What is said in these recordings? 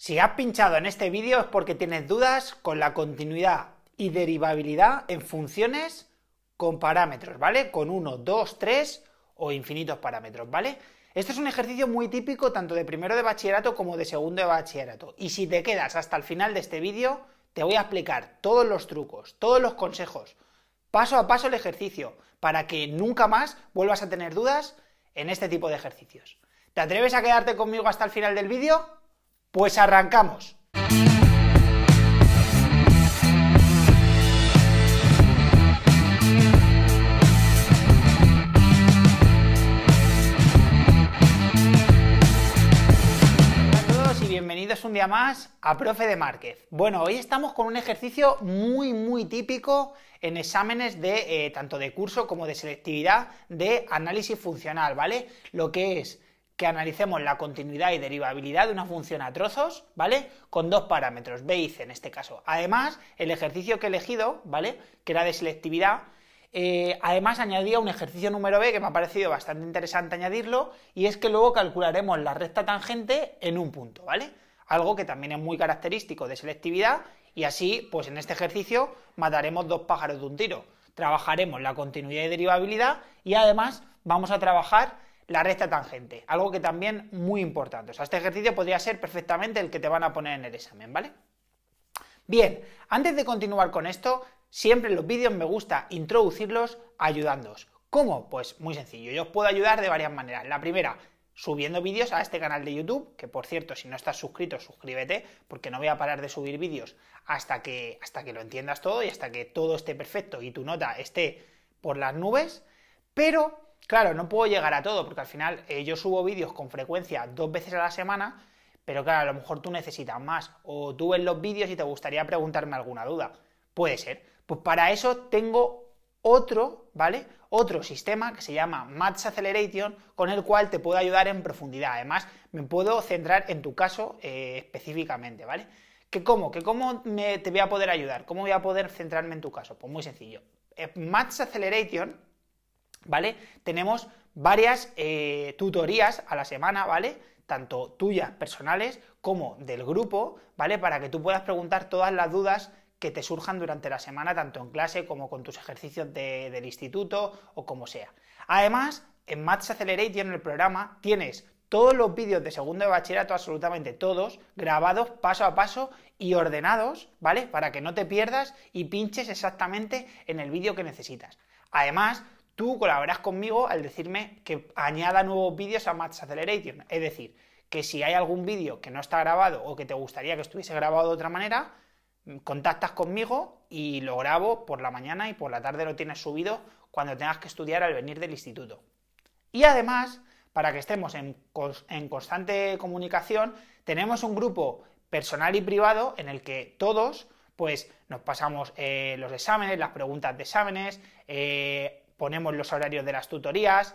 Si has pinchado en este vídeo es porque tienes dudas con la continuidad y derivabilidad en funciones con parámetros, ¿vale? Con 1, 2, 3 o infinitos parámetros, ¿vale? Este es un ejercicio muy típico tanto de primero de bachillerato como de segundo de bachillerato. Y si te quedas hasta el final de este vídeo, te voy a explicar todos los trucos, todos los consejos, paso a paso el ejercicio, para que nunca más vuelvas a tener dudas en este tipo de ejercicios. ¿Te atreves a quedarte conmigo hasta el final del vídeo? Pues arrancamos. Hola a todos y bienvenidos un día más a Profe de Márquez. Bueno, hoy estamos con un ejercicio muy, muy típico en exámenes de eh, tanto de curso como de selectividad de análisis funcional, ¿vale? Lo que es que analicemos la continuidad y derivabilidad de una función a trozos, ¿vale? Con dos parámetros, B y C en este caso. Además, el ejercicio que he elegido, ¿vale? Que era de selectividad, eh, además añadía un ejercicio número B que me ha parecido bastante interesante añadirlo, y es que luego calcularemos la recta tangente en un punto, ¿vale? Algo que también es muy característico de selectividad, y así, pues en este ejercicio mataremos dos pájaros de un tiro. Trabajaremos la continuidad y derivabilidad, y además vamos a trabajar la recta tangente, algo que también muy importante. O sea, este ejercicio podría ser perfectamente el que te van a poner en el examen, ¿vale? Bien, antes de continuar con esto, siempre en los vídeos me gusta introducirlos ayudándoos. ¿Cómo? Pues muy sencillo, yo os puedo ayudar de varias maneras. La primera, subiendo vídeos a este canal de YouTube, que por cierto, si no estás suscrito, suscríbete, porque no voy a parar de subir vídeos hasta que, hasta que lo entiendas todo y hasta que todo esté perfecto y tu nota esté por las nubes. Pero Claro, no puedo llegar a todo, porque al final eh, yo subo vídeos con frecuencia dos veces a la semana, pero claro, a lo mejor tú necesitas más, o tú ves los vídeos y te gustaría preguntarme alguna duda. Puede ser. Pues para eso tengo otro, ¿vale? Otro sistema que se llama Match Acceleration, con el cual te puedo ayudar en profundidad. Además, me puedo centrar en tu caso eh, específicamente, ¿vale? ¿Qué cómo? ¿Qué cómo me, te voy a poder ayudar? ¿Cómo voy a poder centrarme en tu caso? Pues muy sencillo. Eh, Match Acceleration ¿vale? Tenemos varias eh, tutorías a la semana, ¿vale? Tanto tuyas personales como del grupo, ¿vale? Para que tú puedas preguntar todas las dudas que te surjan durante la semana, tanto en clase como con tus ejercicios del instituto o como sea. Además, en Maths Accelerate y en el programa tienes todos los vídeos de segundo de bachillerato, absolutamente todos, grabados paso a paso y ordenados, ¿vale? Para que no te pierdas y pinches exactamente en el vídeo que necesitas. Además, tú colaborarás conmigo al decirme que añada nuevos vídeos a Match Acceleration, Es decir, que si hay algún vídeo que no está grabado o que te gustaría que estuviese grabado de otra manera, contactas conmigo y lo grabo por la mañana y por la tarde lo tienes subido cuando tengas que estudiar al venir del instituto. Y además, para que estemos en, constante comunicación, tenemos un grupo personal y privado en el que todos pues nos pasamos eh, los exámenes, las preguntas de exámenes, eh, ponemos los horarios de las tutorías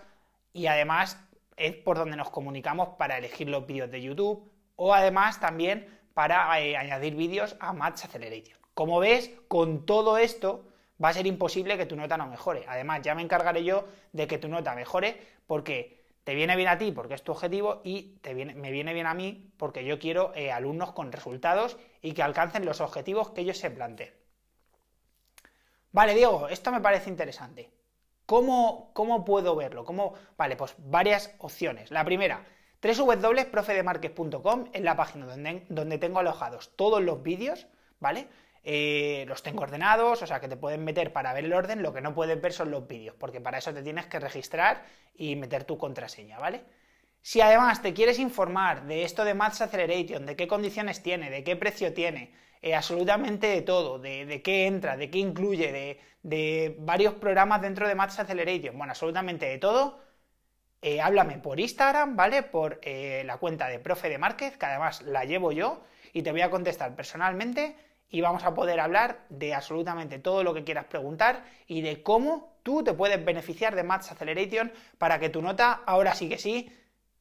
y además es por donde nos comunicamos para elegir los vídeos de YouTube o además también para eh, añadir vídeos a Match Acceleration. Como ves, con todo esto va a ser imposible que tu nota no mejore. Además, ya me encargaré yo de que tu nota mejore porque te viene bien a ti porque es tu objetivo y me viene bien a mí porque yo quiero eh, alumnos con resultados y que alcancen los objetivos que ellos se planteen. Vale, Diego, esto me parece interesante. ¿Cómo, puedo verlo? Vale, pues varias opciones. La primera, www.profedemarques.com, es la página donde, tengo alojados todos los vídeos, ¿vale? Eh, los tengo ordenados, o sea que te pueden meter para ver el orden, lo que no puedes ver son los vídeos, porque para eso te tienes que registrar y meter tu contraseña, ¿vale? Si además te quieres informar de esto de Maths Acceleration, de qué condiciones tiene, de qué precio tiene, eh, absolutamente de todo, de, de, qué entra, de qué incluye, de, varios programas dentro de Maths Acceleration, bueno, absolutamente de todo. Eh, háblame por Instagram, ¿vale? Por eh, la cuenta de Profe de Márquez, que además la llevo yo, y te voy a contestar personalmente y vamos a poder hablar de absolutamente todo lo que quieras preguntar y de cómo tú te puedes beneficiar de Maths Acceleration para que tu nota, ahora sí que sí,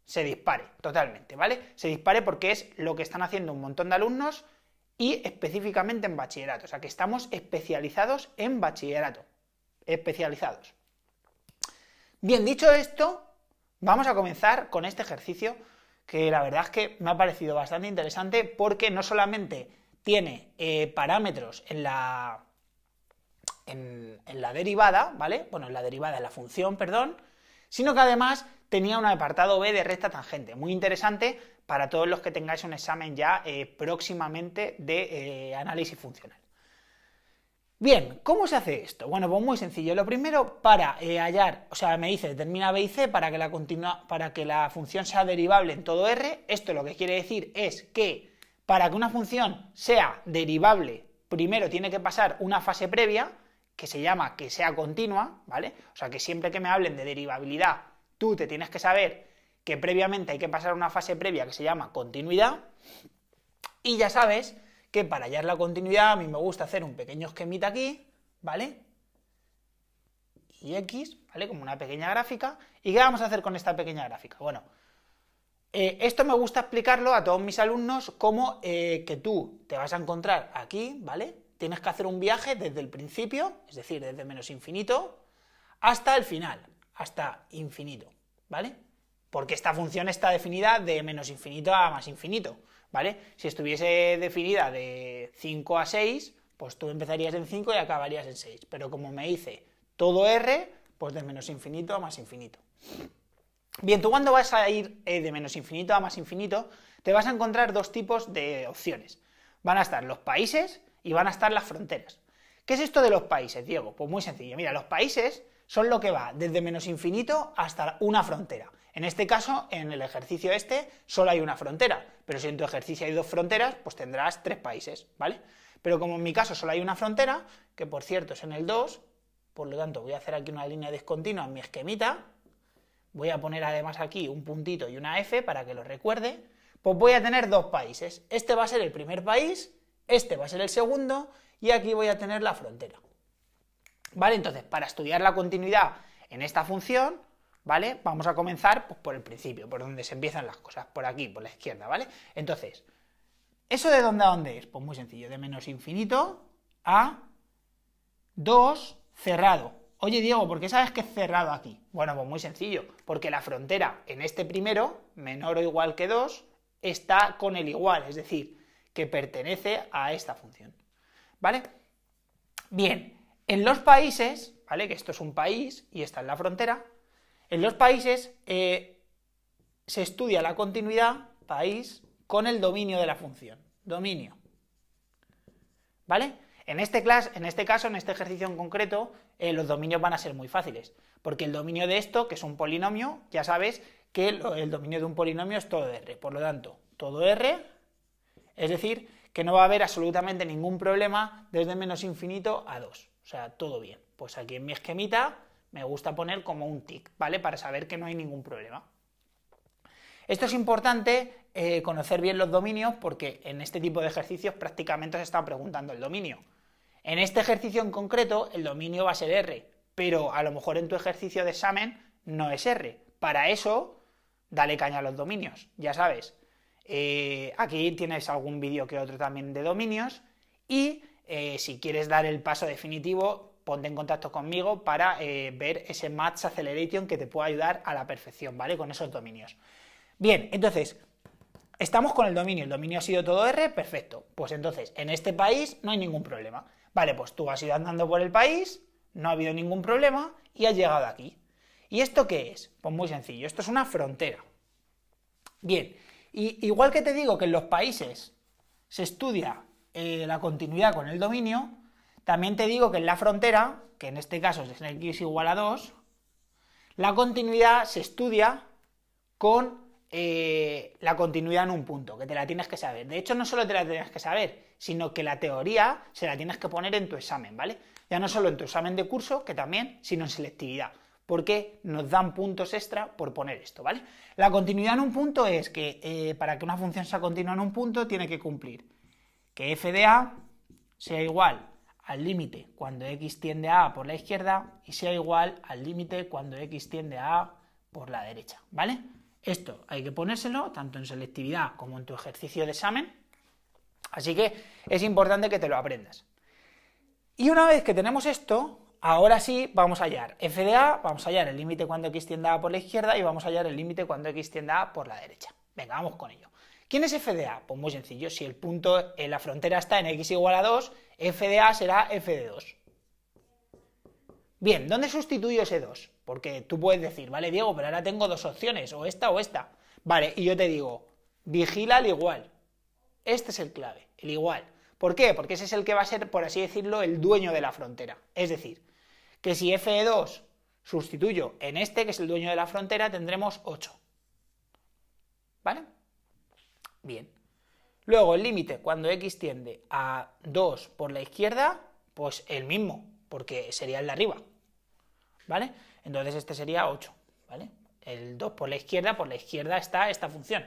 se dispare totalmente, ¿vale? Se dispare porque es lo que están haciendo un montón de alumnos y específicamente en bachillerato, o sea que estamos especializados en bachillerato, especializados. Bien, dicho esto, vamos a comenzar con este ejercicio que la verdad es que me ha parecido bastante interesante porque no solamente tiene eh, parámetros en la, en, la derivada, ¿vale? Bueno, en la derivada, de la función, perdón, sino que además tenía un apartado B de recta tangente, muy interesante para todos los que tengáis un examen ya eh, próximamente de eh, análisis funcional. Bien, ¿cómo se hace esto? Bueno, pues muy sencillo. Lo primero, para eh, hallar, o sea, me dice determina B y C para que, la para que la función sea derivable en todo R. Esto lo que quiere decir es que para que una función sea derivable, primero tiene que pasar una fase previa, que se llama que sea continua, ¿vale? O sea, que siempre que me hablen de derivabilidad tú te tienes que saber que previamente hay que pasar una fase previa que se llama continuidad y ya sabes que para hallar la continuidad a mí me gusta hacer un pequeño esquemita aquí, ¿vale? Y X, ¿vale? Como una pequeña gráfica. ¿Y qué vamos a hacer con esta pequeña gráfica? Bueno, eh, esto me gusta explicarlo a todos mis alumnos como eh, que tú te vas a encontrar aquí, ¿vale? Tienes que hacer un viaje desde el principio, es decir, desde menos infinito, hasta el final, hasta infinito, ¿vale? Porque esta función está definida de menos infinito a más infinito, ¿vale? Si estuviese definida de 5 a 6, pues tú empezarías en 5 y acabarías en 6. Pero como me hice todo r, pues de menos infinito a más infinito. Bien, tú cuando vas a ir eh, de menos infinito a más infinito, te vas a encontrar dos tipos de opciones. Van a estar los países y van a estar las fronteras. ¿Qué es esto de los países, Diego? Pues muy sencillo. Mira, los países son lo que va desde menos infinito hasta una frontera. En este caso, en el ejercicio este, solo hay una frontera, pero si en tu ejercicio hay dos fronteras, pues tendrás tres países, ¿vale? Pero como en mi caso solo hay una frontera, que por cierto es en el 2, por lo tanto voy a hacer aquí una línea discontinua en mi esquemita, voy a poner además aquí un puntito y una F para que lo recuerde, pues voy a tener dos países. Este va a ser el primer país, este va a ser el segundo, y aquí voy a tener la frontera. ¿Vale? Entonces, para estudiar la continuidad en esta función, ¿vale? Vamos a comenzar pues, por el principio, por donde se empiezan las cosas, por aquí, por la izquierda, ¿vale? Entonces, ¿eso de dónde a dónde es? Pues muy sencillo, de menos infinito a 2 cerrado. Oye, Diego, ¿por qué sabes que es cerrado aquí? Bueno, pues muy sencillo, porque la frontera en este primero, menor o igual que 2, está con el igual, es decir, que pertenece a esta función. ¿Vale? Bien, en los países, ¿vale? Que esto es un país y está en la frontera. En los países eh, se estudia la continuidad, país, con el dominio de la función. Dominio. ¿Vale? En este, en este caso, en este ejercicio en concreto, eh, los dominios van a ser muy fáciles, porque el dominio de esto, que es un polinomio, ya sabes que el, el dominio de un polinomio es todo R. Por lo tanto, todo R, es decir, que no va a haber absolutamente ningún problema desde menos infinito a 2. O sea, todo bien. Pues aquí en mi esquemita me gusta poner como un tick, ¿vale? Para saber que no hay ningún problema. Esto es importante eh, conocer bien los dominios porque en este tipo de ejercicios prácticamente se está preguntando el dominio. En este ejercicio en concreto el dominio va a ser R, pero a lo mejor en tu ejercicio de examen no es R. Para eso, dale caña a los dominios, ya sabes. Eh, aquí tienes algún vídeo que otro también de dominios y eh, si quieres dar el paso definitivo, ponte en contacto conmigo para eh, ver ese Match Acceleration que te puede ayudar a la perfección, ¿vale? Con esos dominios. Bien, entonces, estamos con el dominio. El dominio ha sido todo R, perfecto. Pues entonces, en este país no hay ningún problema. Vale, pues tú has ido andando por el país, no ha habido ningún problema y has llegado aquí. ¿Y esto qué es? Pues muy sencillo, esto es una frontera. Bien, igual que te digo que en los países se estudia eh, la continuidad con el dominio, también te digo que en la frontera, que en este caso es x igual a 2, la continuidad se estudia con eh, la continuidad en un punto, que te la tienes que saber. De hecho, no solo te la tienes que saber, sino que la teoría se la tienes que poner en tu examen, ¿vale? Ya no solo en tu examen de curso, que también, sino en selectividad, porque nos dan puntos extra por poner esto, ¿vale? La continuidad en un punto es que eh, para que una función sea continua en un punto, tiene que cumplir que f de a sea igual al límite cuando x tiende a por la izquierda y sea igual al límite cuando x tiende a por la derecha, ¿vale? Esto hay que ponérselo tanto en selectividad como en tu ejercicio de examen, así que es importante que te lo aprendas. Y una vez que tenemos esto, ahora sí vamos a hallar f de a, vamos a hallar el límite cuando x tiende a por la izquierda y vamos a hallar el límite cuando x tiende a por la derecha. Venga, vamos con ello. ¿Quién es FDA? Pues muy sencillo, si el punto en la frontera está en x igual a 2, FDA será f de 2. Bien, ¿dónde sustituyo ese 2? Porque tú puedes decir, vale, Diego, pero ahora tengo dos opciones, o esta o esta. Vale, y yo te digo, vigila el igual. Este es el clave, el igual. ¿Por qué? Porque ese es el que va a ser, por así decirlo, el dueño de la frontera. Es decir, que si f de 2 sustituyo en este, que es el dueño de la frontera, tendremos 8. ¿Vale? Bien. Luego el límite cuando x tiende a 2 por la izquierda, pues el mismo, porque sería el de arriba. ¿Vale? Entonces este sería 8. ¿Vale? El 2 por la izquierda, por la izquierda está esta función.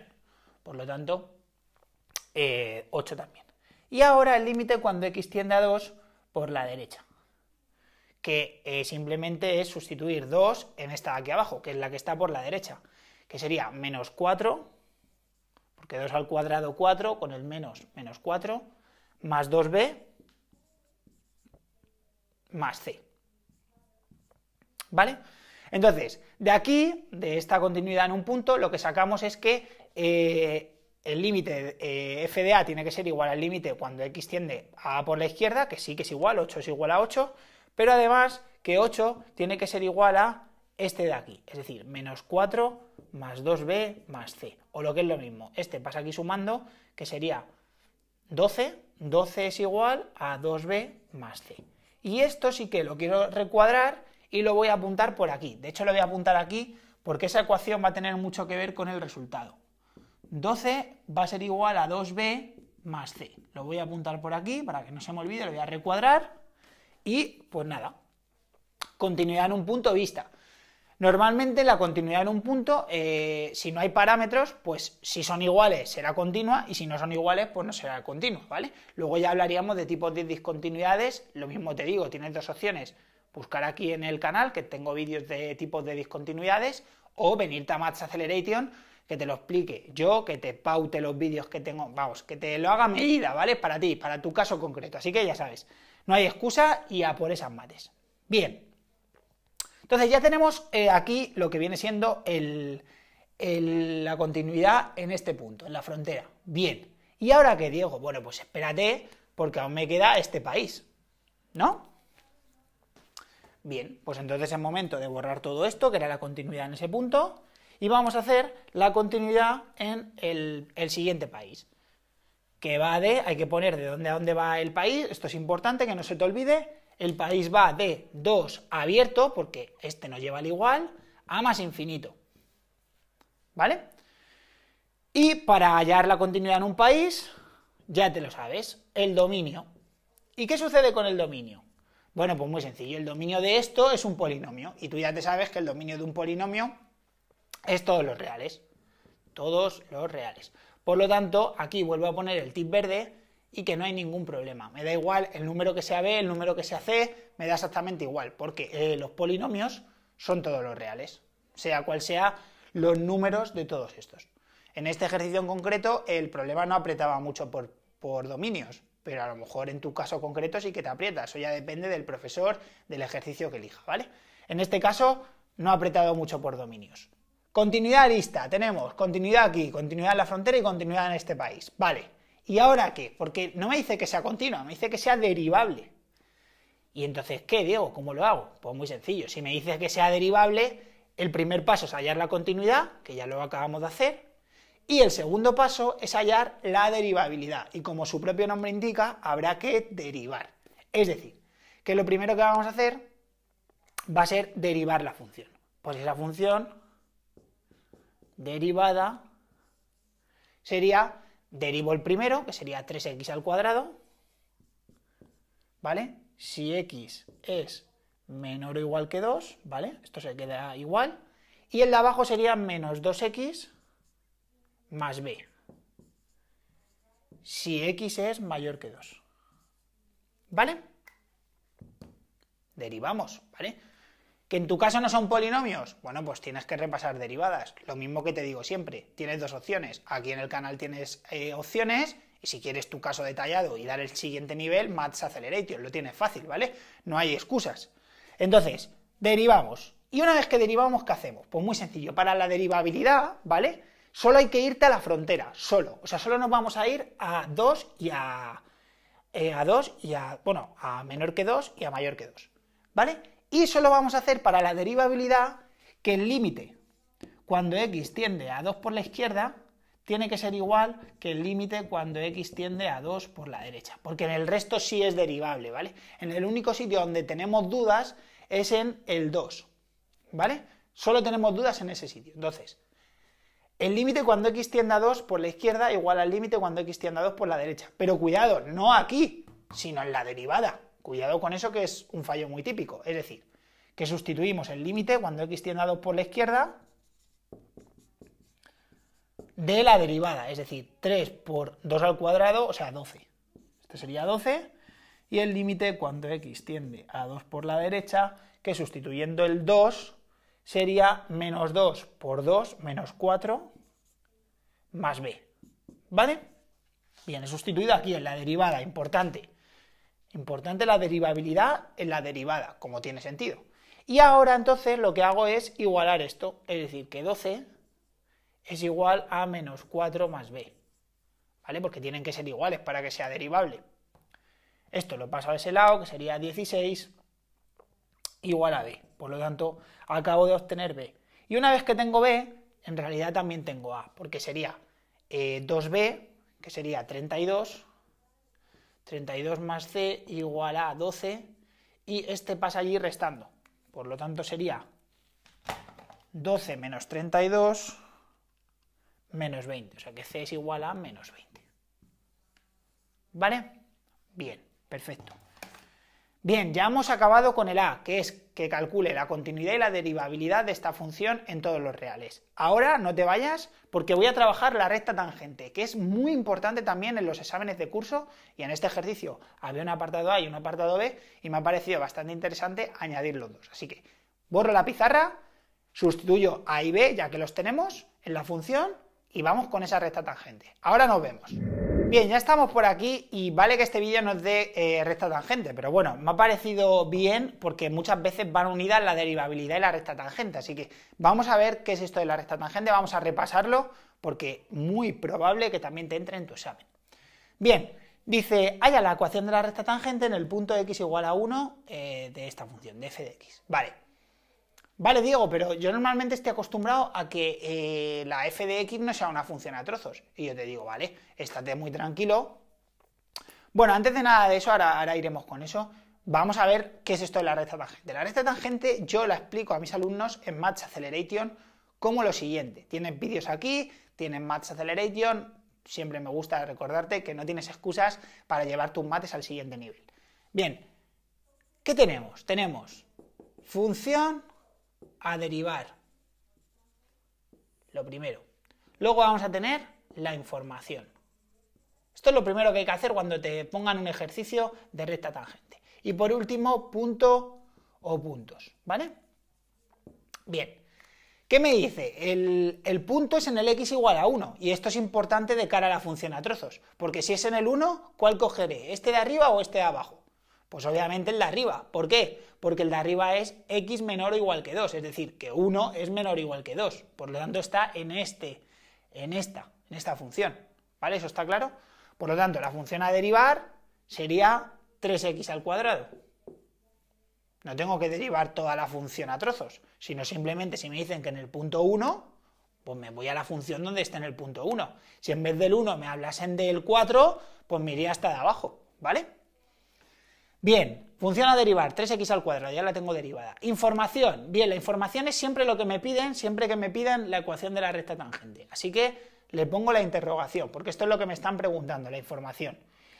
Por lo tanto, 8 eh, también. Y ahora el límite cuando x tiende a 2 por la derecha, que eh, simplemente es sustituir 2 en esta de aquí abajo, que es la que está por la derecha, que sería menos 4 que 2 al cuadrado 4 con el menos menos 4 más 2b más c. ¿Vale? Entonces, de aquí, de esta continuidad en un punto, lo que sacamos es que eh, el límite eh, f de a tiene que ser igual al límite cuando x tiende a por la izquierda, que sí que es igual, 8 es igual a 8, pero además que 8 tiene que ser igual a este de aquí, es decir, menos 4 más 2b más c, o lo que es lo mismo, este pasa aquí sumando, que sería 12, 12 es igual a 2b más c. Y esto sí que lo quiero recuadrar y lo voy a apuntar por aquí, de hecho lo voy a apuntar aquí porque esa ecuación va a tener mucho que ver con el resultado. 12 va a ser igual a 2b más c. Lo voy a apuntar por aquí para que no se me olvide, lo voy a recuadrar y pues nada, continuidad en un punto de vista. Normalmente la continuidad en un punto, eh, si no hay parámetros, pues si son iguales será continua y si no son iguales, pues no será continua, ¿vale? Luego ya hablaríamos de tipos de discontinuidades, lo mismo te digo, tienes dos opciones, buscar aquí en el canal, que tengo vídeos de tipos de discontinuidades, o venirte a Match Acceleration, que te lo explique yo, que te paute los vídeos que tengo, vamos, que te lo haga medida, ¿vale? Para ti, para tu caso concreto, así que ya sabes, no hay excusa y a por esas mates. Bien. Entonces ya tenemos eh, aquí lo que viene siendo la continuidad en este punto, en la frontera. Bien. ¿Y ahora qué, Diego? Bueno, pues espérate porque aún me queda este país, ¿no? Bien, pues entonces es momento de borrar todo esto, que era la continuidad en ese punto, y vamos a hacer la continuidad en el siguiente país que va de, hay que poner de dónde a dónde va el país, esto es importante que no se te olvide, el país va de 2 abierto, porque este no lleva al igual, a más infinito. ¿Vale? Y para hallar la continuidad en un país, ya te lo sabes, el dominio. ¿Y qué sucede con el dominio? Bueno, pues muy sencillo, el dominio de esto es un polinomio, y tú ya te sabes que el dominio de un polinomio es todos los reales. Todos los reales. Por lo tanto, aquí vuelvo a poner el tip verde y que no hay ningún problema. Me da igual el número que sea b, el número que sea c, me da exactamente igual, porque eh, los polinomios son todos los reales, sea cual sea los números de todos estos. En este ejercicio en concreto el problema no apretaba mucho por, dominios, pero a lo mejor en tu caso concreto sí que te aprieta, eso ya depende del profesor, del ejercicio que elija, ¿vale? En este caso no ha apretado mucho por dominios. Continuidad lista, tenemos continuidad aquí, continuidad en la frontera y continuidad en este país. Vale, ¿Y ahora qué? Porque no me dice que sea continua, me dice que sea derivable. Y entonces, ¿qué, Diego? ¿Cómo lo hago? Pues muy sencillo. Si me dices que sea derivable, el primer paso es hallar la continuidad, que ya lo acabamos de hacer. Y el segundo paso es hallar la derivabilidad. Y como su propio nombre indica, habrá que derivar. Es decir, que lo primero que vamos a hacer va a ser derivar la función. Pues esa función derivada sería Derivo el primero, que sería 3x al cuadrado, ¿vale? Si x es menor o igual que 2, ¿vale? Esto se queda igual. Y el de abajo sería menos 2x más b. Si x es mayor que 2. ¿Vale? Derivamos, ¿vale? ¿Que en tu caso no son polinomios? Bueno, pues tienes que repasar derivadas. Lo mismo que te digo siempre, tienes dos opciones. Aquí en el canal tienes eh, opciones y si quieres tu caso detallado y dar el siguiente nivel, Maths Acceleration, lo tienes fácil, ¿vale? No hay excusas. Entonces, derivamos. Y una vez que derivamos, ¿qué hacemos? Pues muy sencillo, para la derivabilidad, ¿vale? Solo hay que irte a la frontera, solo. O sea, solo nos vamos a ir a 2 y a... Eh, a 2 y a... bueno, a menor que 2 y a mayor que 2, ¿vale? Y solo vamos a hacer para la derivabilidad que el límite, cuando x tiende a 2 por la izquierda, tiene que ser igual que el límite cuando x tiende a 2 por la derecha, porque en el resto sí es derivable, ¿vale? En el único sitio donde tenemos dudas es en el 2, ¿vale? Solo tenemos dudas en ese sitio. Entonces, el límite cuando x tiende a 2 por la izquierda igual al límite cuando x tiende a 2 por la derecha. Pero cuidado, no aquí, sino en la derivada. Cuidado con eso que es un fallo muy típico, es decir, que sustituimos el límite cuando x tiende a 2 por la izquierda de la derivada, es decir, 3 por 2 al cuadrado, o sea, 12. Este sería 12 y el límite cuando x tiende a 2 por la derecha, que sustituyendo el 2 sería menos 2 por 2 menos 4 más b. ¿Vale? Bien, he sustituido aquí en la derivada importante Importante la derivabilidad en la derivada, como tiene sentido. Y ahora entonces lo que hago es igualar esto, es decir, que 12 es igual a menos 4 más b, ¿vale? Porque tienen que ser iguales para que sea derivable. Esto lo paso a ese lado, que sería 16 igual a b. Por lo tanto, acabo de obtener b. Y una vez que tengo b, en realidad también tengo a, porque sería 2b, eh, que sería 32, 32 más c igual a 12 y este pasa allí restando. Por lo tanto sería 12 menos 32 menos 20. O sea que c es igual a menos 20. ¿Vale? Bien, perfecto. Bien, ya hemos acabado con el A, que es que calcule la continuidad y la derivabilidad de esta función en todos los reales. Ahora no te vayas porque voy a trabajar la recta tangente, que es muy importante también en los exámenes de curso y en este ejercicio. Había un apartado A y un apartado B y me ha parecido bastante interesante añadir los dos. Así que borro la pizarra, sustituyo A y B ya que los tenemos en la función y vamos con esa recta tangente. Ahora nos vemos. Bien, ya estamos por aquí y vale que este vídeo nos dé eh, recta tangente, pero bueno, me ha parecido bien porque muchas veces van unidas la derivabilidad y la recta tangente, así que vamos a ver qué es esto de la recta tangente, vamos a repasarlo porque muy probable que también te entre en tu examen. Bien, dice, haya la ecuación de la recta tangente en el punto x igual a 1 eh, de esta función, de f de x. Vale, Vale, Diego, pero yo normalmente estoy acostumbrado a que eh, la f de x no sea una función a trozos. Y yo te digo, vale, estate muy tranquilo. Bueno, antes de nada de eso, ahora, iremos con eso. Vamos a ver qué es esto de la recta tangente. La recta tangente yo la explico a mis alumnos en Match Acceleration como lo siguiente. Tienen vídeos aquí, tienen Match Acceleration. Siempre me gusta recordarte que no tienes excusas para llevar tus mates al siguiente nivel. Bien, ¿qué tenemos? Tenemos función a derivar. Lo primero. Luego vamos a tener la información. Esto es lo primero que hay que hacer cuando te pongan un ejercicio de recta tangente. Y por último, punto o puntos, ¿vale? Bien. ¿Qué me dice? El, el, punto es en el x igual a 1, y esto es importante de cara a la función a trozos, porque si es en el 1, ¿cuál cogeré? ¿Este de arriba o este de abajo? Pues obviamente el de arriba. ¿Por qué? Porque el de arriba es x menor o igual que 2, es decir, que 1 es menor o igual que 2. Por lo tanto, está en este, en esta, en esta función. ¿Vale? ¿Eso está claro? Por lo tanto, la función a derivar sería 3x al cuadrado. No tengo que derivar toda la función a trozos, sino simplemente si me dicen que en el punto 1, pues me voy a la función donde está en el punto 1. Si en vez del 1 me hablasen del 4, pues me iría hasta de abajo, ¿vale? Bien, funciona derivar, 3x al cuadrado, ya la tengo derivada. Información, bien, la información es siempre lo que me piden, siempre que me pidan la ecuación de la recta tangente. Así que le pongo la interrogación, porque esto es lo que me están preguntando, la información.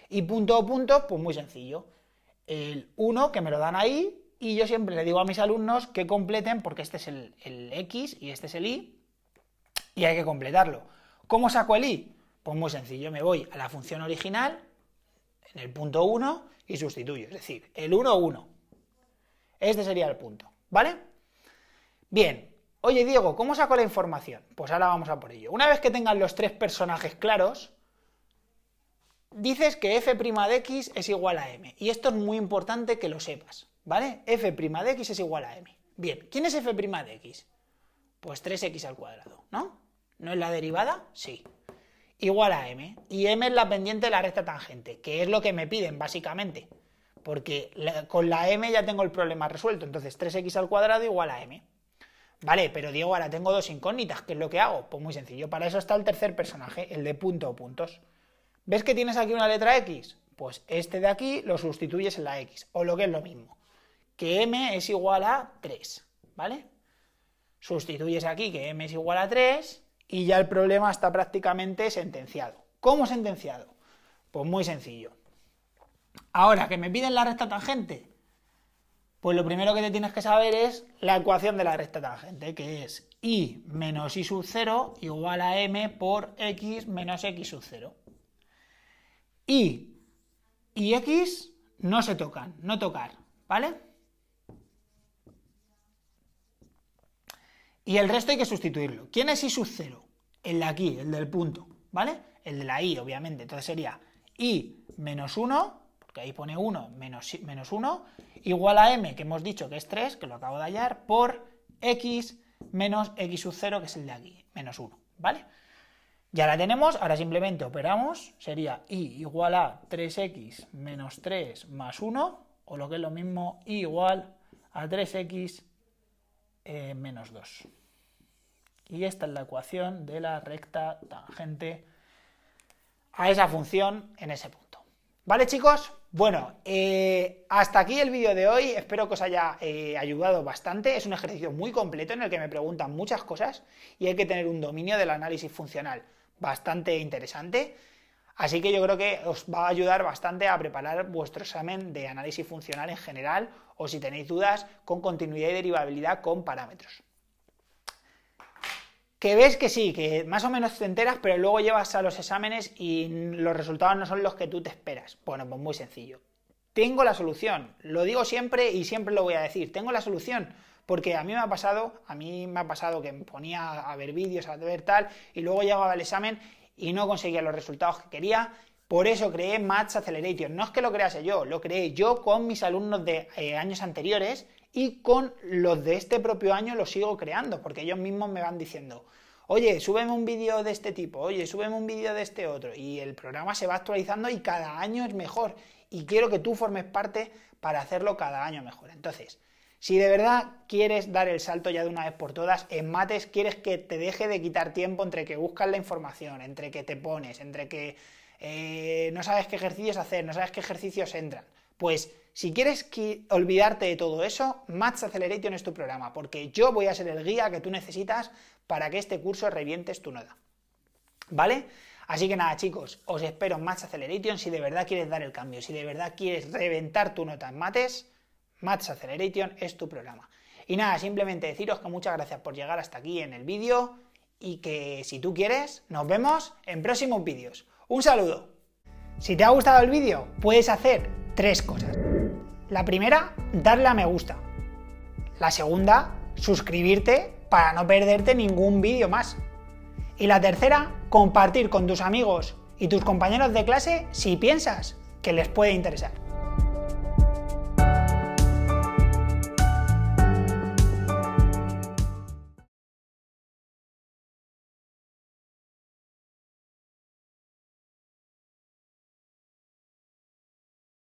Y punto a punto, pues muy sencillo. El 1 que me lo dan ahí, y yo siempre le digo a mis alumnos que completen, porque este es el, x y este es el y, y hay que completarlo. ¿Cómo saco el y? Pues muy sencillo, me voy a la función original, en el punto 1 y sustituyo, es decir, el 1, 1. Este sería el punto, ¿vale? Bien, oye Diego, ¿cómo saco la información? Pues ahora vamos a por ello. Una vez que tengan los tres personajes claros, dices que f' de x es igual a m, y esto es muy importante que lo sepas, ¿vale? f' de x es igual a m. Bien, ¿quién es f' de x? Pues 3x al cuadrado, ¿no? ¿No es la derivada? Sí igual a m. Y m es la pendiente de la recta tangente, que es lo que me piden básicamente. Porque con la m ya tengo el problema resuelto. Entonces 3x al cuadrado igual a m. Vale, pero Diego, ahora tengo dos incógnitas. ¿Qué es lo que hago? Pues muy sencillo. Para eso está el tercer personaje, el de punto o puntos. ¿Ves que tienes aquí una letra x? Pues este de aquí lo sustituyes en la x, o lo que es lo mismo. Que m es igual a 3, ¿vale? Sustituyes aquí que m es igual a 3 y ya el problema está prácticamente sentenciado. ¿Cómo sentenciado? Pues muy sencillo. Ahora, que me piden la recta tangente, pues lo primero que te tienes que saber es la ecuación de la recta tangente, que es y menos y sub 0 igual a m por x menos x sub 0. Y y x no se tocan, no tocar, ¿vale? Y el resto hay que sustituirlo. ¿Quién es I sub 0? El de aquí, el del punto, ¿vale? El de la I, obviamente. Entonces sería I menos 1, porque ahí pone 1, menos, 1, igual a M, que hemos dicho que es 3, que lo acabo de hallar, por X menos X sub 0, que es el de aquí, menos 1, ¿vale? Ya la tenemos, ahora simplemente operamos, sería i igual a 3x menos 3 más 1, o lo que es lo mismo, i igual a 3x eh, menos 2. Y esta es la ecuación de la recta tangente a esa función en ese punto. ¿Vale, chicos? Bueno, eh, hasta aquí el vídeo de hoy. Espero que os haya eh, ayudado bastante. Es un ejercicio muy completo en el que me preguntan muchas cosas y hay que tener un dominio del análisis funcional bastante interesante. Así que yo creo que os va a ayudar bastante a preparar vuestro examen de análisis funcional en general o si tenéis dudas con continuidad y derivabilidad con parámetros. Que ves que sí, que más o menos te enteras, pero luego llevas a los exámenes y los resultados no son los que tú te esperas. Bueno, pues muy sencillo. Tengo la solución, lo digo siempre y siempre lo voy a decir, tengo la solución porque a mí me ha pasado, a mí me ha pasado que me ponía a ver vídeos, a ver tal, y luego llegaba al examen y no conseguía los resultados que quería, por eso creé Match Accelerator. No es que lo crease yo, lo creé yo con mis alumnos de eh, años anteriores y con los de este propio año lo sigo creando, porque ellos mismos me van diciendo, oye, súbeme un vídeo de este tipo, oye, súbeme un vídeo de este otro. Y el programa se va actualizando y cada año es mejor. Y quiero que tú formes parte para hacerlo cada año mejor. Entonces, si de verdad quieres dar el salto ya de una vez por todas, en mates quieres que te deje de quitar tiempo entre que buscas la información, entre que te pones, entre que eh, no sabes qué ejercicios hacer, no sabes qué ejercicios entran. Pues si quieres olvidarte de todo eso, Match Acceleration es tu programa, porque yo voy a ser el guía que tú necesitas para que este curso revientes tu nota. ¿Vale? Así que nada, chicos, os espero en Match Acceleration si de verdad quieres dar el cambio, si de verdad quieres reventar tu nota en mates, Match Acceleration es tu programa. Y nada, simplemente deciros que muchas gracias por llegar hasta aquí en el vídeo y que si tú quieres, nos vemos en próximos vídeos. Un saludo. Si te ha gustado el vídeo, puedes hacer tres cosas. La primera, darle a me gusta. La segunda, suscribirte para no perderte ningún vídeo más. Y la tercera, compartir con tus amigos y tus compañeros de clase si piensas que les puede interesar.